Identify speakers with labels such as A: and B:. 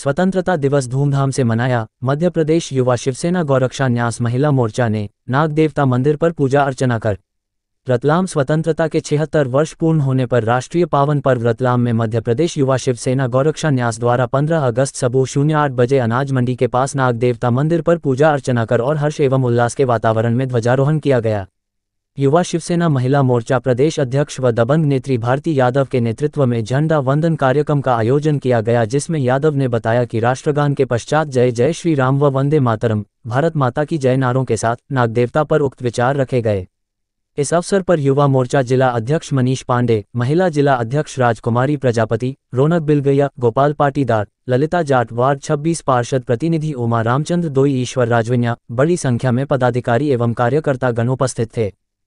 A: स्वतंत्रता दिवस धूमधाम से मनाया मध्य प्रदेश युवा शिवसेना गौरक्षा न्यास महिला मोर्चा ने नाग देवता मंदिर पर पूजा अर्चना कर रतलाम स्वतंत्रता के छिहत्तर वर्ष पूर्ण होने पर राष्ट्रीय पावन पर्व रतलाम में मध्य प्रदेश युवा शिवसेना गौरक्षा न्यास द्वारा 15 अगस्त सबू शून्य आठ बजे अनाज मंडी के पास नाग देवता मंदिर पर पूजा अर्चना कर और हर्ष एवं उल्लास के वातावरण में ध्वजारोहण किया गया युवा शिवसेना महिला मोर्चा प्रदेश अध्यक्ष व दबंग नेत्री भारती यादव के नेतृत्व में झंडा वंदन कार्यक्रम का आयोजन किया गया जिसमें यादव ने बताया कि राष्ट्रगान के पश्चात जय जय श्री राम व वंदे मातरम भारत माता की जय नारों के साथ नागदेवता पर उक्त विचार रखे गए इस अवसर पर युवा मोर्चा जिला अध्यक्ष मनीष पांडे महिला जिला अध्यक्ष राजकुमारी प्रजापति रौनक बिलगैया गोपाल पाटीदार ललिता जाट वार्ड छब्बीस पार्षद प्रतिनिधि उमा रामचंद्र दोई ईश्वर राजविन्या बड़ी संख्या में पदाधिकारी एवं कार्यकर्ता गण उपस्थित थे